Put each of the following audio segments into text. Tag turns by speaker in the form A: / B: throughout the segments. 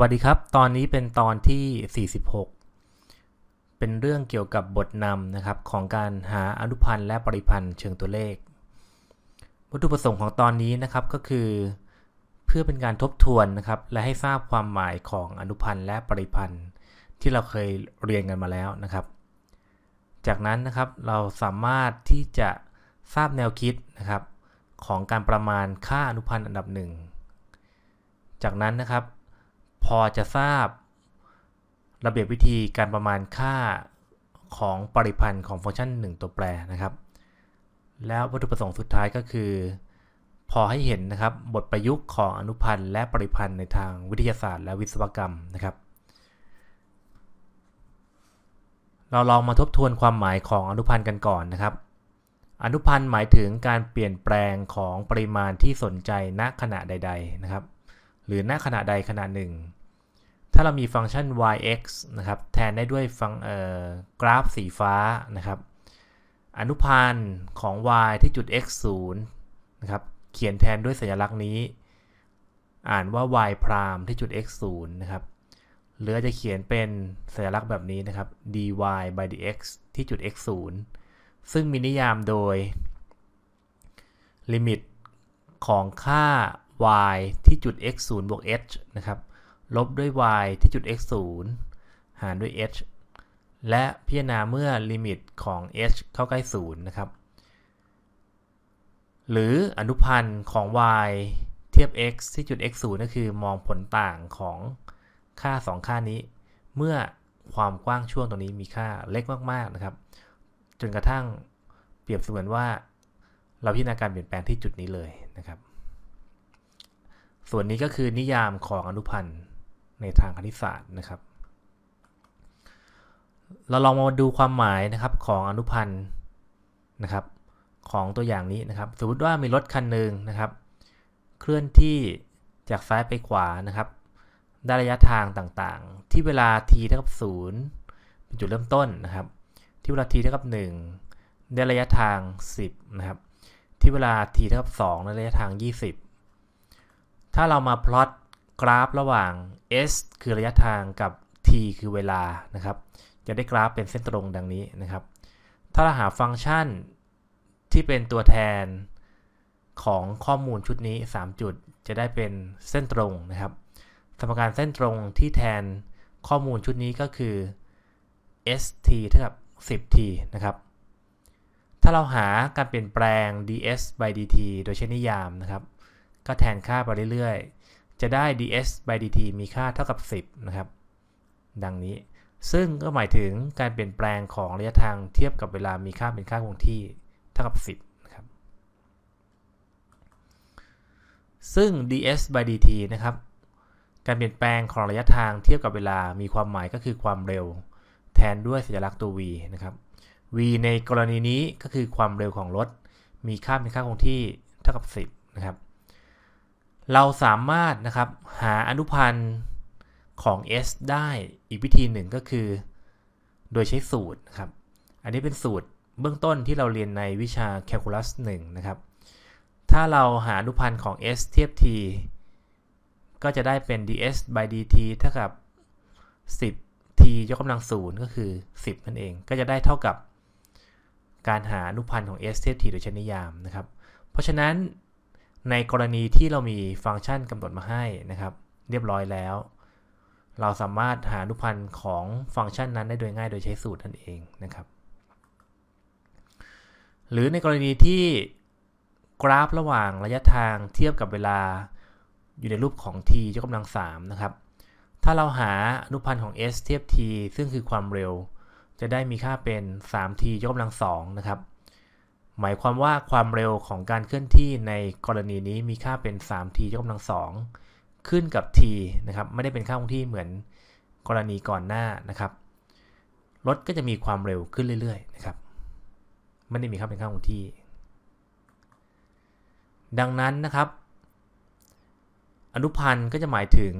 A: วัสดีครับ ตอนนี้เป็นตอนที่ 46 เป็นเรื่องเกี่ยวกับบทนำนะครับของการหาอนุพันธ์และปริพันธ์เชิงตัวเลข วัตถุประสงค์ของตอนนี้นะครับก็คือเพื่อเป็นการทบทวนนะครับและให้ทราบความหมายของอนุพันธ์และปริพันธ์ ที่เราเคยเรียนกันมาแล้วนะครับ จากนั้นนะครับเราสามารถที่จะทราบแนวคิดนะครับ ของการประมาณค่าอนุพันธ์อันดับหนึ่ง จากนั้นนะครับพอจะทราบระเบียบวิธีการประมาณค่าของปริพันธ์ของฟังก์ชัน 1 ตัวแปรนะครับ แล้ววัตถุประสงค์สุดท้ายก็คือ พอให้เห็นนะครับบทประยุกต์ของอนุพันธ์และปริพันธ์ในทางวิทยาศาสตร์และวิศวกรรมนะครับ เราลองมาทบทวนความหมายของอนุพันธ์กันก่อนนะครับ อนุพันธ์หมายถึงการเปลี่ยนแปลงของปริมาณที่สนใจณขณะใด ๆนะครับ หรือณขณะใดขณะหนึ่งถ้าเรามีฟังก์ชัน yx นะครับแทนได้ด้วยฟังกราฟสีฟ้านะครับ อนุพันธ์ของ y ที่จุด x 0นะครับเขียนแทนด้วยสัญลักษณ์นี้ อ่านว่า y พรามที่จุด x 0นะครับหรือจะเขียนเป็นสัญลักษณ์แบบนี้นะครับ dy by dx ที่จุด x 0ซึ่งมีนิยามโดย ลิมิตของค่า y ที่จุด x 0บวก h นะครับลบด้วย y ที่จุด x 0หารด้วย h และพิจารณาเมื่อลิมิตของ h เข้าใกล้ 0 นะครับ หรืออนุพันธ์ของ y เทียบ x ที่จุด x 0ก็คือมองผลต่างของค่า 2 ค่านี้ เมื่อความกว้างช่วงตรงนี้มีค่าเล็กมาก ๆ นะครับ จนกระทั่งเปรียบเสมือนว่า เราพิจารณาการเปลี่ยนแปลงที่จุดนี้เลยนะครับ ส่วนนี้ก็คือนิยามของอนุพันธ์ในทางคณิตศาสตร์นะครับ เราลองมาดูความหมายนะครับของอนุพันธ์นะครับของตัวอย่างนี้นะครับ สมมติว่ามีรถคันหนึ่งนะครับเคลื่อนที่จากซ้ายไปขวานะครับ ได้ระยะทางต่างๆ ที่เวลา t เท่ากับ 0 เป็นจุดเริ่มต้นนะครับที่เวลา t เท่ากับ 1 ได้ระยะทาง 10 นะครับที่เวลา t เท่ากับ 2 ได้ระยะทาง 20 ถ้าเรามาพลอตกราฟระหว่าง s คือระยะทางกับ t คือเวลานะครับ จะได้กราฟเป็นเส้นตรงดังนี้นะครับ ถ้าเราหาฟังก์ชันที่เป็นตัวแทนของข้อมูลชุดนี้3จุด จะได้เป็นเส้นตรงนะครับ สมการเส้นตรงที่แทนข้อมูลชุดนี้ก็คือ st เท่ากับ 10t นะครับ ถ้าเราหาการเปลี่ยนแปลง ds by dt โดยใช้นิยามนะครับ ก็แทนค่าไปเรื่อยๆจะได้ dS by dt มีค่าเท่ากับ10นะครับ ดังนี้ ซึ่งก็หมายถึงการเปลี่ยนแปลงของระยะทางเทียบกับเวลามีค่าเป็นค่าคงที่เท่ากับ 10นะครับ ซึ่ง dS by dt นะครับ การเปลี่ยนแปลงของระยะทางเทียบกับเวลามีความหมายก็คือความเร็วแทนด้วยสัญลักษณ์ตัว v นะครับ v ในกรณีนี้ก็คือความเร็วของรถมีค่าเป็นค่าคงที่เท่ากับ 10 นะครับเราสามารถนะครับหาอนุพันธ์ของ S ได้อีกวิธีหนึ่งก็คือ โดยใช้สูตรครับอันนี้เป็นสูตรเบื้องต้นที่เราเรียนในวิชาแคลคูลัส1นะครับถ้าเราหาอนุพันธ์ของ S เทียบ t ก็จะได้เป็น ds by dt เท่ากับ 10t ยกกำลัง 0 ก็คือ 10 นั่นเอง ก็จะได้เท่ากับ การหาอนุพันธ์ของ s เทียบ t โดยใช้นิยามนะครับเพราะฉะนั้นในกรณีที่เรามีฟังก์ชันกำหนดมาให้นะครับ เรียบร้อยแล้ว เราสามารถหาอนุพันธ์ของฟังก์ชันนั้นได้โดยง่ายโดยใช้สูตรนั่นเองนะครับ หรือในกรณีที่กราฟระหว่างระยะทางเทียบกับเวลา อยู่ในรูปของ t ยกกำลัง 3 นะครับ ถ้าเราหาอนุพันธ์ของ s เทียบ t ซึ่งคือความเร็ว จะได้มีค่าเป็น 3t ยกกำลัง 2 นะครับหมายความว่าความเร็วของการเคลื่อนที่ในกรณีนี้มีค่าเป็น 3t ยกกำลังสองขึ้นกับ t นะครับไม่ได้เป็นค่าคงที่เหมือนกรณีก่อนหน้านะครับรถก็จะมีความเร็วขึ้นเรื่อยๆนะครับไม่ได้มีค่าเป็นค่าคงที่ ดังนั้นนะครับ อนุพันธ์ก็จะหมายถึง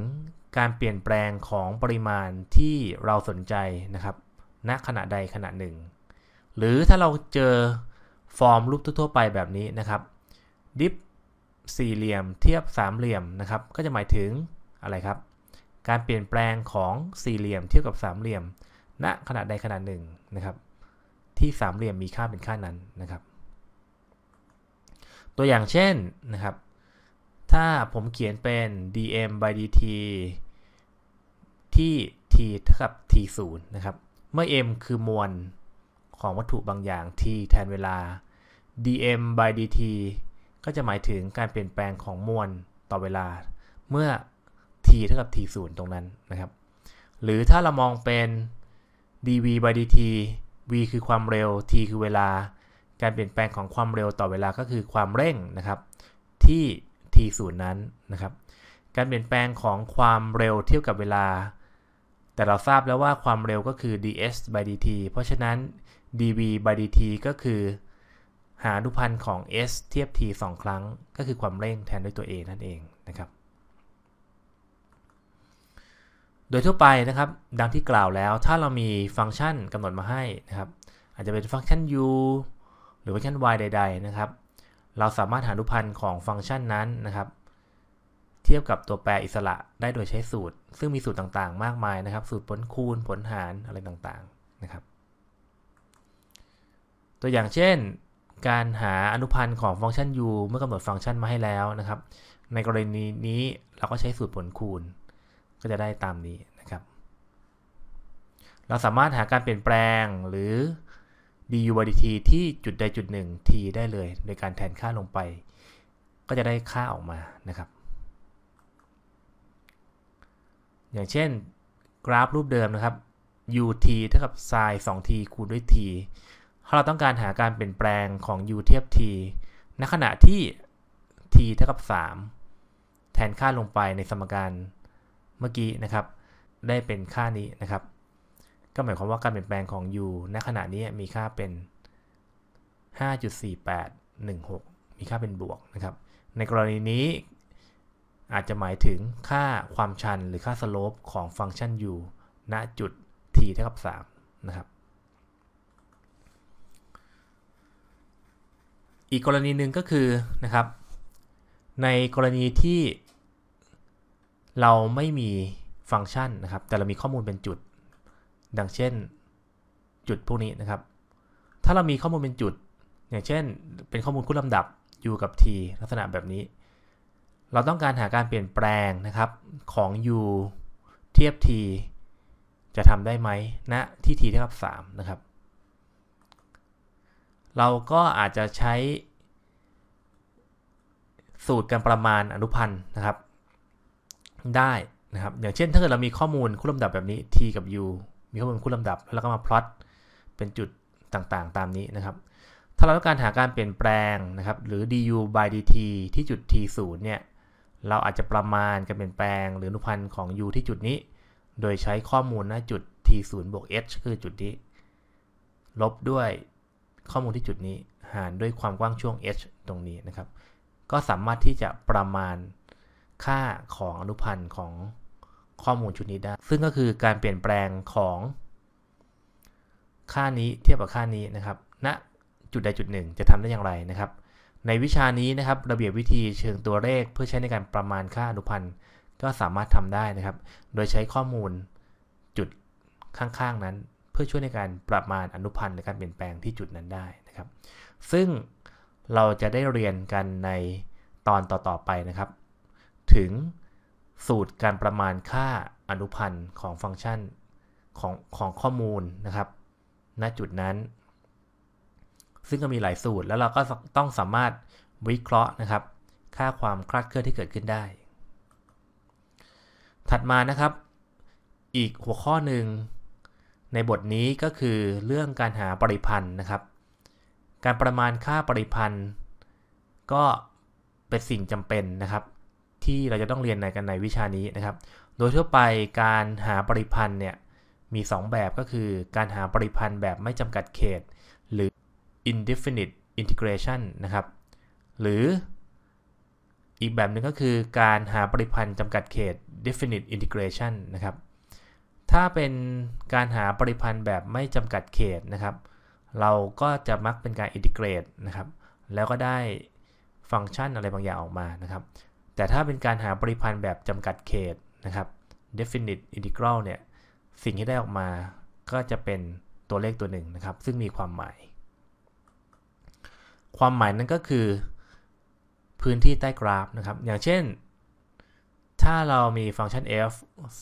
A: การเปลี่ยนแปลงของปริมาณที่เราสนใจนะครับ ณขณะใดขณะหนึ่ง หรือถ้าเราเจอฟอร์ม รูปทั่วไปแบบนี้นะครับ ดิฟสี่เหลี่ยมเทียบสามเหลี่ยมนะครับก็จะหมายถึงอะไรครับ การเปลี่ยนแปลงของสี่เหลี่ยม เทียบกับสามเหลี่ยม ณขนาดใดขนาดหนึ่งนะครับที่สามเหลี่ยมมีค่าเป็นค่านั้นนะครับ ตัวอย่างเช่นนะครับถ้าผมเขียนเป็น dm by dt ที่ t เท่ากับ t 0นะครับเมื่อ m คือมวลของวัตถุบางอย่าง t แทนเวลา dm by dt ก็จะหมายถึงการเปลี่ยนแปลงของมวลต่อเวลา เมื่อ t เท่ากับ t ศูนย์ตรงนั้นนะครับหรือถ้าเรามองเป็น dv by dt v คือความเร็ว t คือเวลา การเปลี่ยนแปลงของความเร็วต่อเวลาก็คือความเร่งนะครับที่ t ศูนย์นั้นนะครับการเปลี่ยนแปลงของความเร็วเทียบกับเวลา แต่เราทราบแล้วว่าความเร็วก็คือ ds by dt เพราะฉะนั้น dv by dt ก็คือหาอนุพันธ์ของ s เทียบ t 2ครั้งก็คือความเร่งแทนด้วยตัว a นั่นเองนะครับ โดยทั่วไปนะครับ ดังที่กล่าวแล้วถ้าเรามีฟังก์ชันกำหนดมาให้นะครับอาจจะเป็นฟังก์ชัน u หรือฟังก์ชัน y ใด ๆนะครับ เราสามารถหาอนุพันธ์ของฟังก์ชันนั้นนะครับ เทียบกับตัวแปรอิสระได้โดยใช้สูตร ซึ่งมีสูตรต่างๆมากมายนะครับ สูตรผลคูณผลหารอะไรต่างๆนะครับ ตัวอย่างเช่นการหาอนุพันธ์ของฟังก์ชัน u เมื่อกำหนดฟังก์ชันมาให้แล้วนะครับ ในกรณีนี้เราก็ใช้สูตรผลคูณ ก็จะได้ตามนี้นะครับ เราสามารถหาการเปลี่ยนแปลงหรือ du by dt ที่จุดใดจุดหนึ่ง t ได้เลย โดยการแทนค่าลงไปก็จะได้ค่าออกมานะครับ อย่างเช่นกราฟรูปเดิมนะครับ ut เท่ากับ sin 2t คูณด้วย t ถ้าเราต้องการหาการเปลี่ยนแปลงของ u เทียบ t ณขณะที่ t เท่ากับ 3 แทนค่าลงไปในสมการเมื่อกี้นะครับ ได้เป็นค่านี้นะครับ ก็หมายความว่าการเปลี่ยนแปลงของ u ณขณะนี้มีค่าเป็น 5.4816 มีค่าเป็นบวกนะครับ ในกรณีนี้อาจจะหมายถึงค่าความชันหรือค่าสโลปของฟังก์ชัน u ณ จุด t เท่ากับ 3 นะครับอีกกรณีหนึ่งก็คือนะครับในกรณีที่เราไม่มีฟังก์ชันนะครับแต่เรามีข้อมูลเป็นจุด ดังเช่นจุดพวกนี้นะครับ ถ้าเรามีข้อมูลเป็นจุด อย่างเช่นเป็นข้อมูลคู่ลำดับอยู่กับ t ลักษณะแบบนี้ เราต้องการหาการเปลี่ยนแปลงนะครับของ u เทียบ t จะทำได้ไหมณนะที่ t เท่ากับ 3 นะครับเราก็อาจจะใช้ สูตรการประมาณอนุพันธ์นะครับ ได้นะครับอย่างเช่นถ้าเกิดเรามีข้อมูลคู่ลำดับแบบนี้ t กับ u มีข้อมูลคู่ลำดับ แล้วก็มาพลอตเป็นจุดต่างๆ ตามนี้นะครับ ถ้าเราต้องการหาการเปลี่ยนแปลงนะครับ หรือ du by dt ที่จุด t 0เนี่ยเราอาจจะประมาณการเปลี่ยนแปลง หรืออนุพันธ์ของ u ที่จุดนี้ โดยใช้ข้อมูลณจุด t 0บวก h คือจุดนี้ ลบด้วยข้อมูลที่จุดนี้หารด้วยความกว้างช่วง h ตรงนี้นะครับ ก็สามารถที่จะประมาณค่าของอนุพันธ์ของข้อมูลชุดนี้ได้ ซึ่งก็คือการเปลี่ยนแปลงของ ค่านี้เทียบกับค่านี้นะครับณนะจุดใดจุดหนึ่งจะ ทำได้อย่างไรนะครับ ในวิชานี้นะครับ ระเบียบวิธีเชิงตัวเลขเพื่อใช้ในการประมาณค่าอนุพันธ์ก็สามารถ ทำได้นะครับ โดยใช้ข้อมูลจุดข้างๆนั้นพื่อช่วยในการประมาณอนุพันธ์ในการเปลี่ยนแปลงที่จุดนั้นได้นะครับ ซึ่งเราจะได้เรียนกันในตอนต่อๆไปนะครับ ถึงสูตรการประมาณค่าอนุพันธ์ของฟังก์ชันของของข้อมูลนะครับ ณจุดนั้น ซึ่งก็มีหลายสูตรแล้วเราก็ต้องสามารถวิเคราะห์นะครับ ค่าความคลาดเคลื่อนที่เกิดขึ้นได้ ถัดมานะครับ อีกหัวข้อหนึ่งในบทนี้ก็คือเรื่องการหาปริพันธ์นะครับ การประมาณค่าปริพันธ์ก็เป็นสิ่งจำเป็นนะครับ ที่เราจะต้องเรียนในกันในวิชานี้นะครับ โดยทั่วไปการหาปริพันธ์เนี่ยมี 2 แบบก็คือ การหาปริพันธ์แบบไม่จำกัดเขต หรือ indefinite integration นะครับหรือ อีกแบบหนึ่งก็คือการหาปริพันธ์จำกัดเขต definite integration นะครับถ้าเป็นการหาปริพันธ์แบบไม่จำกัดเขตนะครับ เราก็จะมักเป็นการอินทิเกรตนะครับ แล้วก็ได้ฟังก์ชันอะไรบางอย่างออกมานะครับ แต่ถ้าเป็นการหาปริพันธ์แบบจำกัดเขตนะครับ definite integral เนี่ย สิ่งที่ได้ออกมาก็จะเป็นตัวเลขตัวหนึ่งนะครับ ซึ่งมีความหมาย ความหมายนั้นก็คือพื้นที่ใต้กราฟนะครับ อย่างเช่นถ้าเรามีฟังก์ชัน f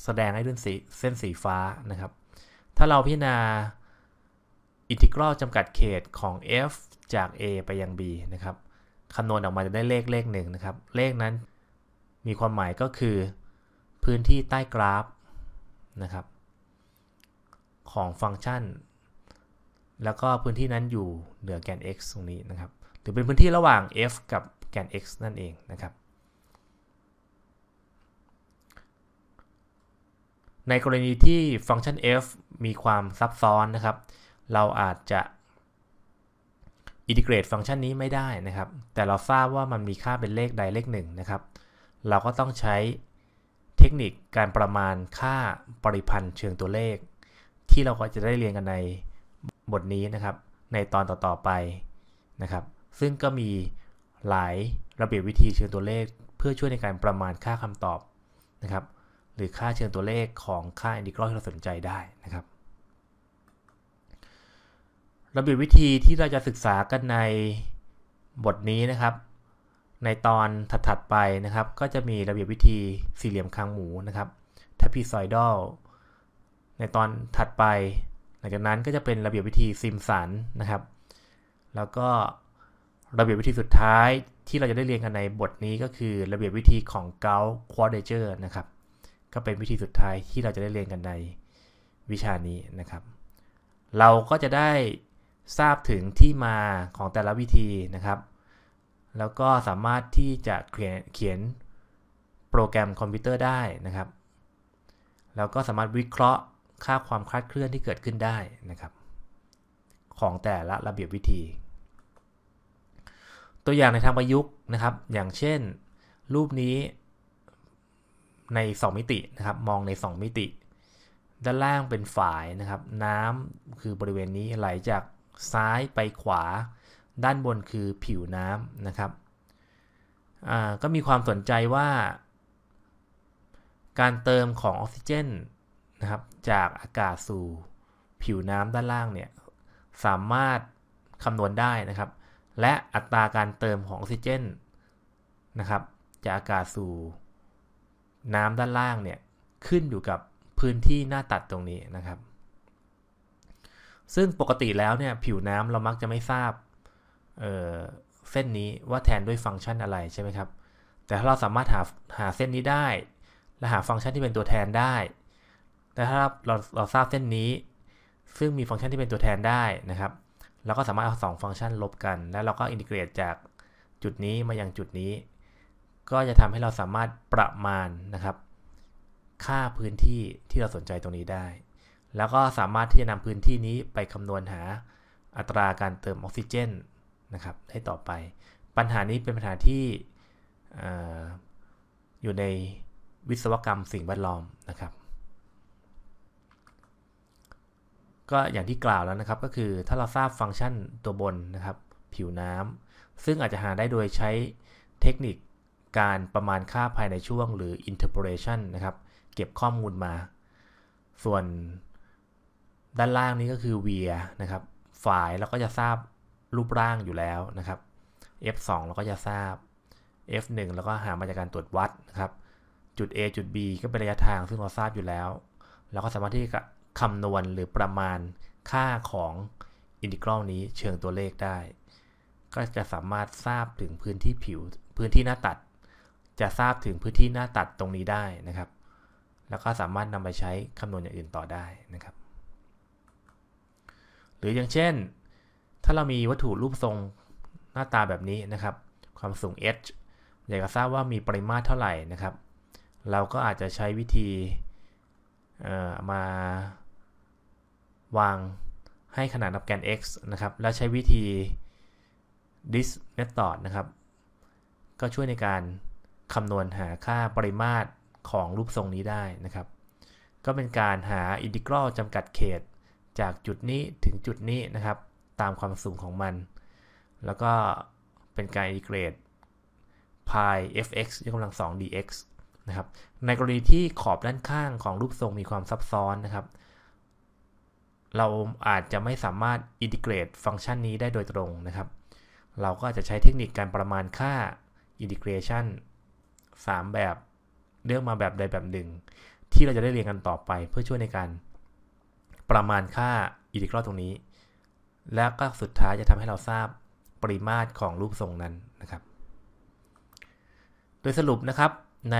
A: แสดงให้ด้วยสเส้นสีฟ้านะครับ ถ้าเราพิจารณาอินทิกรัลจำกัดเขตของ f จาก a ไปยัง b นะครับ คำนวณออกมาจะได้เลขเลขหนึ่งนะครับ เลขนั้นมีความหมายก็คือ พื้นที่ใต้กราฟนะครับของฟังก์ชัน แล้วก็พื้นที่นั้นอยู่เหนือแกน x ตรงนี้นะครับ หรือเป็นพื้นที่ระหว่าง f กับแกน x นั่นเองนะครับในกรณีที่ฟังก์ชัน f มีความซับซ้อนนะครับ เราอาจจะอินทิเกรตฟังก์ชันนี้ไม่ได้นะครับ แต่เราทราบว่ามันมีค่าเป็นเลขใดเลขหนึ่งนะครับ เราก็ต้องใช้เทคนิคการประมาณค่าปริพันธ์เชิงตัวเลข ที่เราก็จะได้เรียนกันในบทนี้นะครับ ในตอนต่อๆไปนะครับ ซึ่งก็มีหลายระเบียบวิธีเชิงตัวเลข เพื่อช่วยในการประมาณค่าคำตอบนะครับหรือค่าเชิงตัวเลขของค่าอินดิกรอที่เราสนใจได้นะครับ ระเบียบวิธีที่เราจะศึกษากันในบทนี้นะครับ ในตอนถัดๆไปนะครับ ก็จะมีระเบียบวิธีสี่เหลี่ยมคางหมูนะครับแทพิซอยดอล ในตอนถัดไป หลังจากนั้นก็จะเป็นระเบียบวิธีซิมสันนะครับ แล้วก็ระเบียบวิธีสุดท้ายที่เราจะได้เรียนกันในบทนี้ก็คือ ระเบียบวิธีของเกา์ควอเดเจอร์นะครับก็เป็นวิธีสุดท้ายที่เราจะได้เรียนกันในวิชานี้นะครับ เราก็จะได้ทราบถึงที่มาของแต่ละวิธีนะครับ แล้วก็สามารถที่จะเขียนเขียนโปรแกรมคอมพิวเตอร์ได้นะครับ แล้วก็สามารถวิเคราะห์ค่าความคลาดเคลื่อนที่เกิดขึ้นได้นะครับ ของแต่ละระเบียบวิธี ตัวอย่างในทางประยุกต์นะครับ อย่างเช่น รูปนี้ใน 2 มิตินะครับมองใน 2 มิติ ด้านล่างเป็นฝายนะครับ น้ำคือบริเวณนี้ไหลจากซ้ายไปขวาด้านบนคือผิวน้ำนะครับก็มีความสนใจว่า การเติมของออกซิเจนนะครับจากอากาศสู่ ผิวน้ำด้านล่างเนี่ยสามารถคำนวณได้นะครับ และอัตราการเติมของออกซิเจนนะครับ จากอากาศสู่น้ำด้านล่างเนี่ยขึ้นอยู่กับพื้นที่หน้าตัดตรงนี้นะครับ ซึ่งปกติแล้วเนี่ยผิวน้ำเรามักจะไม่ทราบเเส้นนี้ว่าแทนด้วยฟังก์ชันอะไรใช่ไหมครับ แต่ถ้าเราสามารถหาหาเส้นนี้ได้ และหาฟังก์ชันที่เป็นตัวแทนได้แต่ถ้าเราเราทราบเส้นนี้ ซึ่งมีฟังก์ชันที่เป็นตัวแทนได้นะครับเราก็สามารถเอา2 ฟังก์ชันลบกัน แล้วเราก็อินทิเกรตจากจุดนี้มายังจุดนี้ก็จะทำให้เราสามารถประมาณนะครับค่าพื้นที่ที่เราสนใจตรงนี้ได้ แล้วก็สามารถที่จะนำพื้นที่นี้ไปคำนวณหาอัตราการเติมออกซิเจนนะครับให้ต่อไป ปัญหานี้เป็นปัญหาที่ออยู่ในวิศวกรรมสิ่งแวดล้อมนะครับ ก็อย่างที่กล่าวแล้วนะครับก็คือถ้าเราทราบฟังก์ชันตัวบนนะครับผิวน้ำซึ่งอาจจะหาได้โดยใช้เทคนิคการประมาณค่าภายในช่วงหรือ interpolation นะครับ เก็บข้อมูลมา ส่วนด้านล่างนี้ก็คือ via นะครับฝายเราก็จะทราบรูปร่างอยู่แล้วนะครับ f2 เราก็จะทราบ f1 แล้วก็หามาจากการตรวจวัดนะครับจุด a จุด b ก็เป็นระยะทางซึ่งเราทราบอยู่แล้วเราก็สามารถที่จะคำนวณหรือประมาณค่าของอินทิกรัลนี้เชิงตัวเลขได้ ก็จะสามารถทราบถึงพื้นที่ผิวพื้นที่หน้าตัดจะทราบถึงพื้นที่หน้าตัดตรงนี้ได้นะครับ แล้วก็สามารถนำไปใช้คำนวณอย่างอื่นต่อได้นะครับ หรืออย่างเช่น ถ้าเรามีวัตถุรูปทรงหน้าตาแบบนี้นะครับ ความสูง h อยากจะทราบว่ามีปริมาตรเท่าไหร่นะครับ เราก็อาจจะใช้วิธีมา วางให้ขนาดนับแกน x นะครับ แล้วใช้วิธี this method นะครับ ก็ช่วยในการคำนวณหาค่าปริมาตรของรูปทรงนี้ได้นะครับ ก็เป็นการหาอินทิกรัลจำกัดเขต จากจุดนี้ถึงจุดนี้นะครับ ตามความสูงของมัน แล้วก็เป็นการอินทิเกรต pi fx ยกกำลัง2 dx นะครับในกรณีที่ขอบด้านข้างของรูปทรงมีความซับซ้อนนะครับ เราอาจจะไม่สามารถอินทิเกรตฟังก์ชันนี้ได้โดยตรงนะครับ เราก็อาจจะใช้เทคนิคการประมาณค่าอินทิเกรชัน3 แบบเลือกมาแบบใดแบบหนึ่ง ที่เราจะได้เรียนกันต่อไปเพื่อช่วยในการประมาณค่าอินทิกรัลตรงนี้ และก็สุดท้ายจะทำให้เราทราบปริมาตรของรูปทรงนั้นนะครับ โดยสรุปนะครับ ใน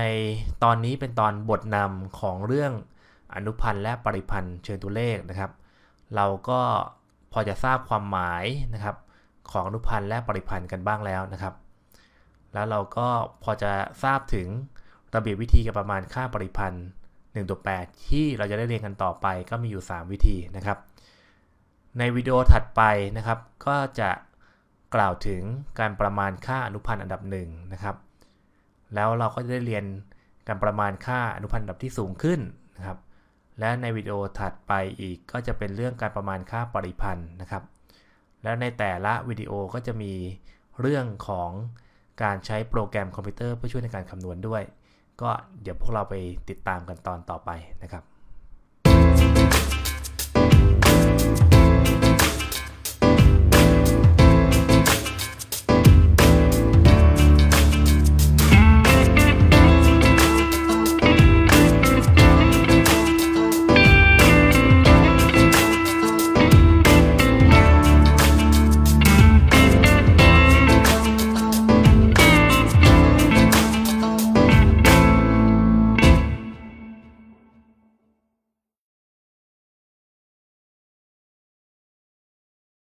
A: ตอนนี้เป็นตอนบทนำของเรื่องอนุพันธ์และปริพันธ์เชิงตัวเลขนะครับ เราก็พอจะทราบความหมายนะครับ ของอนุพันธ์และปริพันธ์กันบ้างแล้วนะครับแล้วเราก็พอจะทราบถึงระเบียบวิธีกับประมาณค่าปริพันธ์1ต่อ8ที่เราจะได้เรียนกันต่อไป ก็มีอยู่ 3 วิธีนะครับ ในวิดีโอถัดไปนะครับ ก็จะกล่าวถึงการประมาณค่าอนุพันธ์อันดับ1นะครับแล้วเราก็จะได้เรียนการประมาณค่าอนุพันธ์อันดับที่สูงขึ้นนะครับและในวิดีโอถัดไปอีกก็จะเป็นเรื่องการประมาณค่าปริพันธ์นะครับ และในแต่ละวิดีโอก็จะมีเรื่องของการใช้โปรแกรมคอมพิวเตอร์เพื่อช่วยในการคำนวณด้วย ก็เดี๋ยวพวกเราไปติดตามกันตอนต่อไปนะครับ